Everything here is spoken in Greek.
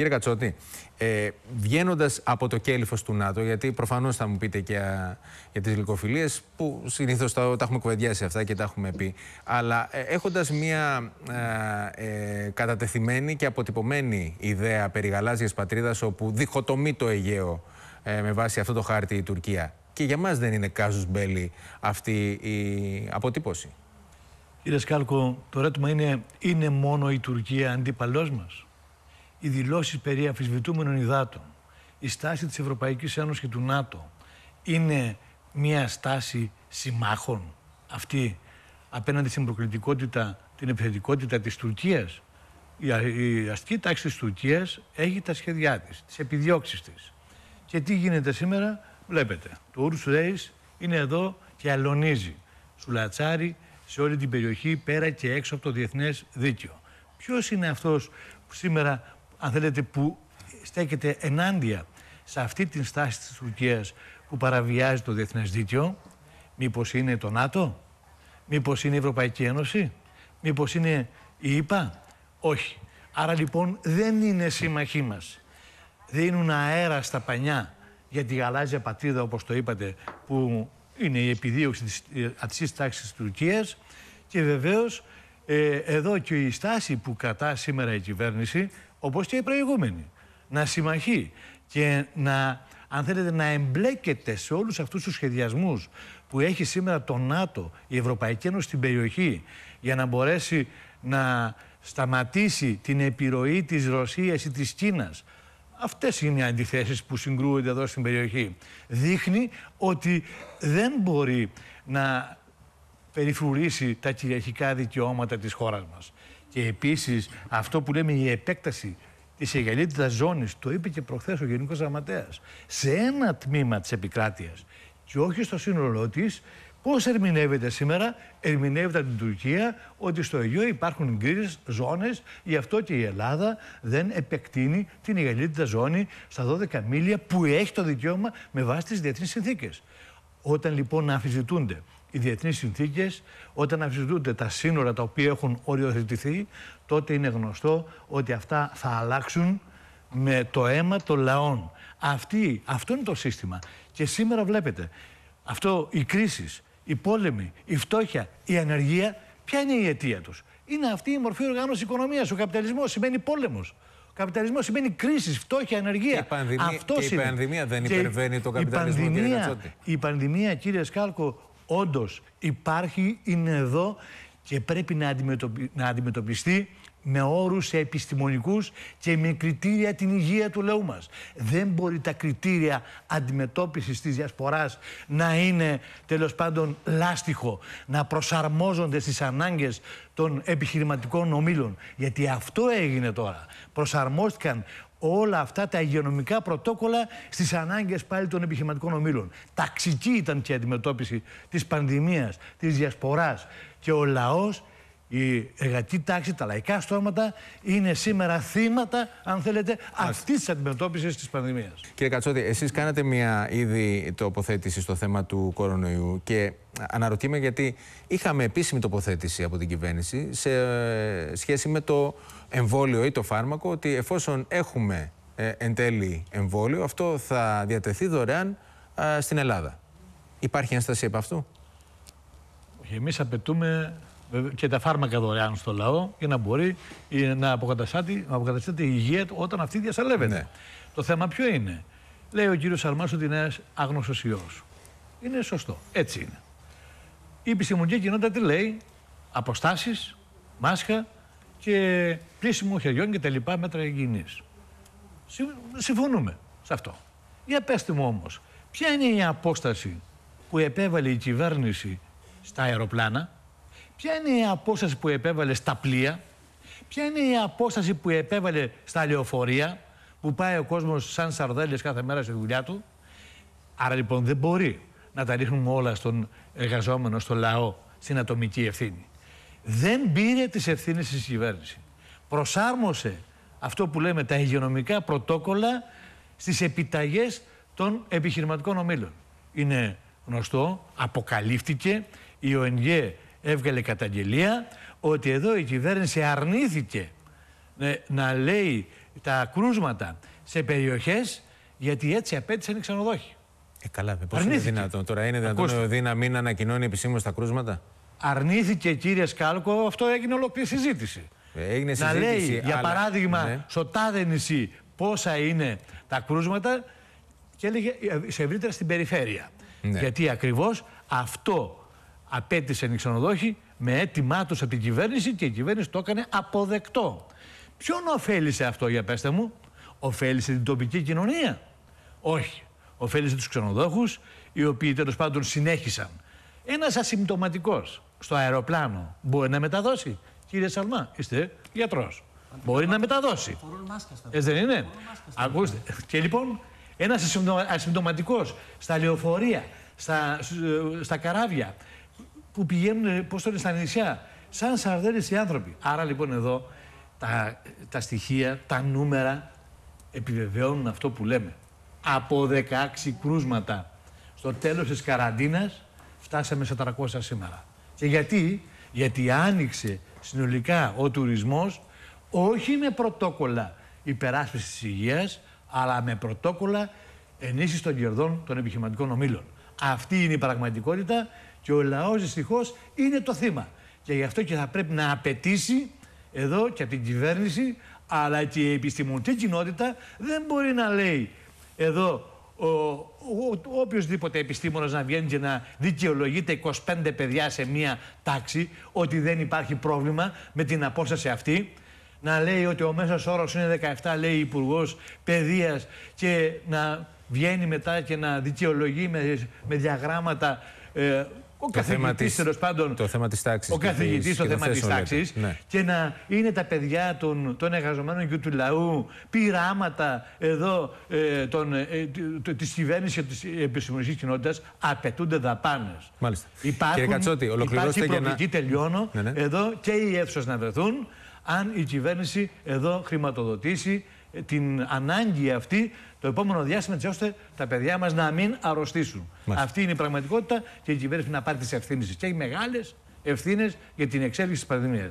Κύριε Κατσότη, ε, βγαίνοντας από το κέλυφος του ΝΑΤΟ, γιατί προφανώς θα μου πείτε και για τις γλυκοφιλίες, που συνήθως τα, έχουμε κουβεντιάσει αυτά και τα έχουμε πει, αλλά ε, έχοντας μία ε, κατατεθειμένη και αποτυπωμένη ιδέα περί γαλάζιας πατρίδας, όπου διχοτομεί το Αιγαίο ε, με βάση αυτό το χάρτη η Τουρκία. Και για μας δεν είναι κάζους μπέλη αυτή η αποτύπωση. Κύριε Σκάλκο, το ερώτημα είναι, είναι μόνο η Τουρκία αντίπαλός μας οι δηλώσεις περί αφισβητούμενων υδάτων, η στάση της Ευρωπαϊκής Ένωσης και του ΝΑΤΟ είναι μια στάση συμμάχων αυτή απέναντι στην προκλητικότητα, την επιθετικότητα της Τουρκίας. Η αστική τάξη της Τουρκίας έχει τα σχέδιά της, τις επιδιώξεις της. Και τι γίνεται σήμερα, βλέπετε. Το Ούρου Ρέις είναι εδώ και αλωνίζει. Σουλατσάρι σε όλη την περιοχή, πέρα και έξω από το διεθνές δίκαιο. Ποιος είναι αυτός που σήμερα αν θέλετε, που στέκεται ενάντια σε αυτή την στάση της Τουρκίας που παραβιάζει το διεθνές δίκαιο, μήπως είναι το ΝΑΤΟ, μήπως είναι η Ευρωπαϊκή Ένωση, μήπως είναι η ΕΠΑ, όχι. Άρα λοιπόν δεν είναι σύμμαχοί μας. Δίνουν αέρα στα πανιά για τη γαλάζια πατρίδα, όπως το είπατε, που είναι η επιδίωξη της αξής ε, τάξης της Τουρκίας και βεβαίως ε, εδώ και η στάση που κατά σήμερα η κυβέρνηση, όπως και η προηγούμενη, να συμμαχεί και να, αν θέλετε, να εμπλέκεται σε όλους αυτούς τους σχεδιασμούς που έχει σήμερα το ΝΑΤΟ, η Ευρωπαϊκή Ένωση στην περιοχή, για να μπορέσει να σταματήσει την επιρροή της Ρωσίας ή της Κίνας. Αυτές είναι οι αντιθέσεις που συγκρούονται εδώ στην περιοχή. Δείχνει ότι δεν μπορεί να περιφρουρήσει τα κυριαρχικά δικαιώματα της χώρας μας. Και επίσης αυτό που λέμε η επέκταση της εγκαλίτητα ζώνης το είπε και προχθές ο Γενικός Γραμματέας σε ένα τμήμα της επικράτειας και όχι στο σύνολό της, πώς ερμηνεύεται σήμερα, ερμηνεύεται από την Τουρκία ότι στο Αιγαίο υπάρχουν γκρίζες ζώνες, γι' αυτό και η Ελλάδα δεν επεκτείνει την εγκαλίτητα ζώνη στα 12 μίλια που έχει το δικαίωμα με βάση τις διεθνείς συνθήκες. Όταν λοιπόν αμφισβητούνται οι διεθνείς συνθήκες, όταν αμφισβητούνται τα σύνορα τα οποία έχουν οριοθετηθεί, τότε είναι γνωστό ότι αυτά θα αλλάξουν με το αίμα των λαών. Αυτή, αυτό είναι το σύστημα. Και σήμερα βλέπετε, αυτό, οι κρίσεις, οι πόλεμοι, η φτώχεια, η ανεργία, ποια είναι η αιτία τους. Είναι αυτή η μορφή οργάνωσης οικονομίας. Ο καπιταλισμός σημαίνει πόλεμος. Καπιταλισμός σημαίνει κρίση, φτώχεια, ανεργία. Η πανδημία, και η πανδημία δεν υπερβαίνει τον καπιταλισμό, η κύριε Η πανδημία, κύριε Σκάλκο, Όντως υπάρχει, είναι εδώ και πρέπει να, αντιμετωπι... να αντιμετωπιστεί με όρους επιστημονικούς και με κριτήρια την υγεία του λαού μας. Δεν μπορεί τα κριτήρια αντιμετώπισης της διασποράς να είναι τέλος πάντων λάστιχο, να προσαρμόζονται στις ανάγκες των επιχειρηματικών ομίλων. Γιατί αυτό έγινε τώρα. Προσαρμόστηκαν όλα αυτά τα υγειονομικά πρωτόκολλα στις ανάγκες πάλι των επιχειρηματικών ομήλων. Ταξική ήταν και η αντιμετώπιση της πανδημίας, της διασποράς. Και ο λαός η εργατική τάξη, τα λαϊκά στρώματα είναι σήμερα θύματα, αν θέλετε, αυτής της αντιμετώπισης της πανδημίας. Κύριε Κατσότη, εσείς κάνατε μια ήδη τοποθέτηση στο θέμα του κορονοϊού και αναρωτιέμαι γιατί είχαμε επίσημη τοποθέτηση από την κυβέρνηση σε ε, σχέση με το εμβόλιο ή το φάρμακο ότι εφόσον έχουμε ε, εν τέλει εμβόλιο, αυτό θα διατεθεί δωρεάν ε, στην Ελλάδα. Υπάρχει ένσταση από αυτού. Εμείς απαιτούμε και τα φάρμακα δωρεάν στο λαό για να μπορεί ε, να αποκαταστάται, να αποκαταστάται η υγεία του όταν αυτή διασαλεύεται. Ναι. Το θέμα ποιο είναι. Λέει ο κύριος Σαρμάς ότι είναι ένας άγνωστο ιό. Είναι σωστό. Έτσι είναι. Η επιστημονική κοινότητα τι λέει. Αποστάσεις, μάσχα και πλήσιμο χεριών και τα λοιπά μέτρα υγιεινής. Συμφωνούμε σε αυτό. Για πέστε μου όμως, ποια είναι η απόσταση που επέβαλε η κυβέρνηση στα αεροπλάνα Ποια είναι η απόσταση που επέβαλε στα πλοία, ποια είναι η απόσταση που επέβαλε στα λεωφορεία, που πάει ο κόσμος σαν σαρδέλες κάθε μέρα στη δουλειά του. Άρα λοιπόν δεν μπορεί να τα ρίχνουμε όλα στον εργαζόμενο, στον λαό, στην ατομική ευθύνη. Δεν πήρε τις ευθύνες της κυβέρνηση. Προσάρμοσε αυτό που λέμε τα υγειονομικά πρωτόκολλα στις επιταγές των επιχειρηματικών ομίλων. Είναι γνωστό, αποκαλύφθηκε η ΟΕΝΓΕ έβγαλε καταγγελία ότι εδώ η κυβέρνηση αρνήθηκε ε, να λέει τα κρούσματα σε περιοχές γιατί έτσι απέτησαν οι ξενοδόχοι. Ε, καλά, πώ είναι δυνατόν τώρα, είναι δυνατόν Ακούστε. ο Δύναμη να ανακοινώνει επισήμως τα κρούσματα. Αρνήθηκε κύριε Σκάλκο, αυτό έγινε ολόκληρη συζήτηση. Ε, έγινε συζήτηση να λέει, για παράδειγμα, ναι. στο τάδε νησί πόσα είναι τα κρούσματα και έλεγε ε, σε ευρύτερα στην περιφέρεια. Ναι. Γιατί ακριβώς αυτό Απέτησε οι ξενοδόχοι με αίτημά τους από την κυβέρνηση και η κυβέρνηση το έκανε αποδεκτό. Ποιον ωφέλησε αυτό, για πέστε μου, ωφέλησε την τοπική κοινωνία. Όχι. Ωφέλησε τους ξενοδόχους, οι οποίοι τέλος πάντων συνέχισαν. Ένας ασυμπτωματικός στο αεροπλάνο μπορεί να μεταδώσει. Κύριε Σαλμά, είστε γιατρός. Μπορεί να μεταδώσει. έτσι ε, δεν είναι. Ακούστε. Και λοιπόν, ένας ασυμπτωματικός στα λεωφορεία, στα, ε, στα καράβια, που πηγαίνουν πώς το είναι, στα νησιά. Σαν σαρδέλες οι άνθρωποι. Άρα λοιπόν εδώ τα, τα στοιχεία, τα νούμερα επιβεβαιώνουν αυτό που λέμε. Από 16 κρούσματα στο τέλος της καραντίνας φτάσαμε σε 400 σήμερα. Και γιατί, γιατί άνοιξε συνολικά ο τουρισμός όχι με πρωτόκολλα υπεράσπισης της υγείας, αλλά με πρωτόκολλα ενίσχυσης των κερδών των επιχειρηματικών ομήλων. Αυτή είναι η πραγματικότητα και ο λαός δυστυχώς είναι το θύμα. Και γι' αυτό και θα πρέπει να απαιτήσει εδώ και από την κυβέρνηση, αλλά και η επιστημονική κοινότητα δεν μπορεί να λέει εδώ ο, ο, οποιοδήποτε επιστήμονας να βγαίνει και να δικαιολογείται 25 παιδιά σε μία τάξη ότι δεν υπάρχει πρόβλημα με την απόσταση αυτή να λέει ότι ο μέσος όρος είναι 17 λέει υπουργός παιδείας, και να βγαίνει μετά και να δικαιολογεί με, διαγράμματα ε, ο καθηγητή τέλος πάντων. Το θέμα της τάξης. Ο καθηγητή, το θέμα τη τάξης. Ναι. Και να είναι τα παιδιά των, των εργαζομένων και του λαού πειράματα εδώ ε, ε, της κυβέρνησης και της επιστημονικής κοινότητας. Απαιτούνται δαπάνες. Μάλιστα. Υπάρχουν, Κύριε Κατσότη, ολοκληρώστε για να. τελειώνω. Ναι, ναι. Εδώ και οι αίθουσες να βρεθούν αν η κυβέρνηση εδώ χρηματοδοτήσει την ανάγκη αυτή το επόμενο διάστημα, έτσι ώστε τα παιδιά μας να μην αρρωστήσουν. Αυτή είναι η πραγματικότητα και η κυβέρνηση να πάρει τις ευθύνες και έχει μεγάλες ευθύνες για την εξέλιξη της πανδημίας.